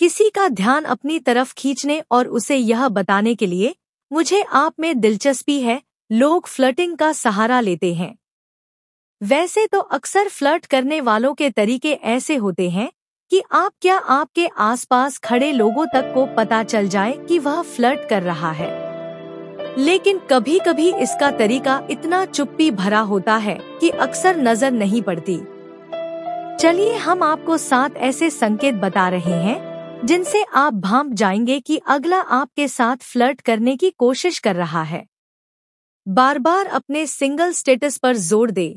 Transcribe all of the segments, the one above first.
किसी का ध्यान अपनी तरफ खींचने और उसे यह बताने के लिए मुझे आप में दिलचस्पी है लोग फ्लर्टिंग का सहारा लेते हैं वैसे तो अक्सर फ्लर्ट करने वालों के तरीके ऐसे होते हैं कि आप क्या आपके आसपास खड़े लोगों तक को पता चल जाए कि वह फ्लर्ट कर रहा है लेकिन कभी कभी इसका तरीका इतना चुप्पी भरा होता है कि अक्सर नजर नहीं पड़ती चलिए हम आपको सात ऐसे संकेत बता रहे हैं जिनसे आप भांप जाएंगे कि अगला आपके साथ फ्लर्ट करने की कोशिश कर रहा है बार बार अपने सिंगल स्टेटस पर जोर दे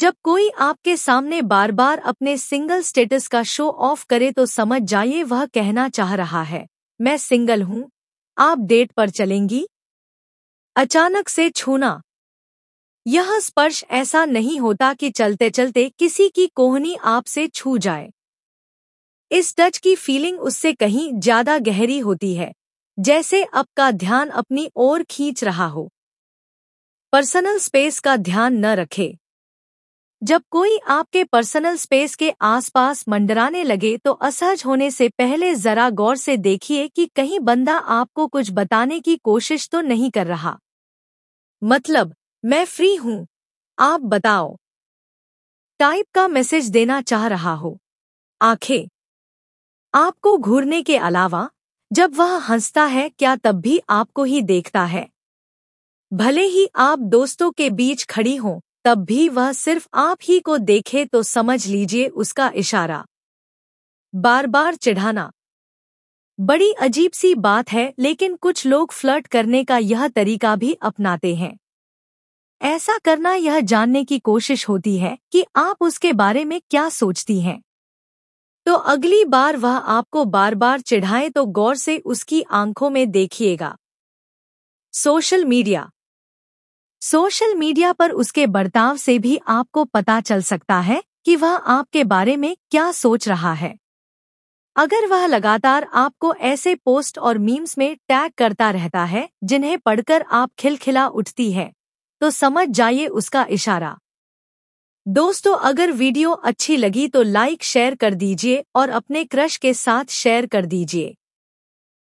जब कोई आपके सामने बार बार अपने सिंगल स्टेटस का शो ऑफ करे तो समझ जाइए वह कहना चाह रहा है मैं सिंगल हूं आप डेट पर चलेंगी अचानक से छूना यह स्पर्श ऐसा नहीं होता कि चलते चलते किसी की कोहनी आपसे छू जाए इस टच की फीलिंग उससे कहीं ज्यादा गहरी होती है जैसे आपका ध्यान अपनी ओर खींच रहा हो पर्सनल स्पेस का ध्यान न रखे जब कोई आपके पर्सनल स्पेस के आसपास मंडराने लगे तो असहज होने से पहले जरा गौर से देखिए कि कहीं बंदा आपको कुछ बताने की कोशिश तो नहीं कर रहा मतलब मैं फ्री हूं आप बताओ टाइप का मैसेज देना चाह रहा हो आंखें आपको घूरने के अलावा जब वह हंसता है क्या तब भी आपको ही देखता है भले ही आप दोस्तों के बीच खड़ी हो तब भी वह सिर्फ आप ही को देखे तो समझ लीजिए उसका इशारा बार बार चिढ़ाना बड़ी अजीब सी बात है लेकिन कुछ लोग फ्लर्ट करने का यह तरीका भी अपनाते हैं ऐसा करना यह जानने की कोशिश होती है कि आप उसके बारे में क्या सोचती हैं तो अगली बार वह आपको बार बार चिढ़ाए तो गौर से उसकी आंखों में देखिएगा सोशल मीडिया सोशल मीडिया पर उसके बर्ताव से भी आपको पता चल सकता है कि वह आपके बारे में क्या सोच रहा है अगर वह लगातार आपको ऐसे पोस्ट और मीम्स में टैग करता रहता है जिन्हें पढ़कर आप खिलखिला उठती है तो समझ जाइए उसका इशारा दोस्तों अगर वीडियो अच्छी लगी तो लाइक शेयर कर दीजिए और अपने क्रश के साथ शेयर कर दीजिए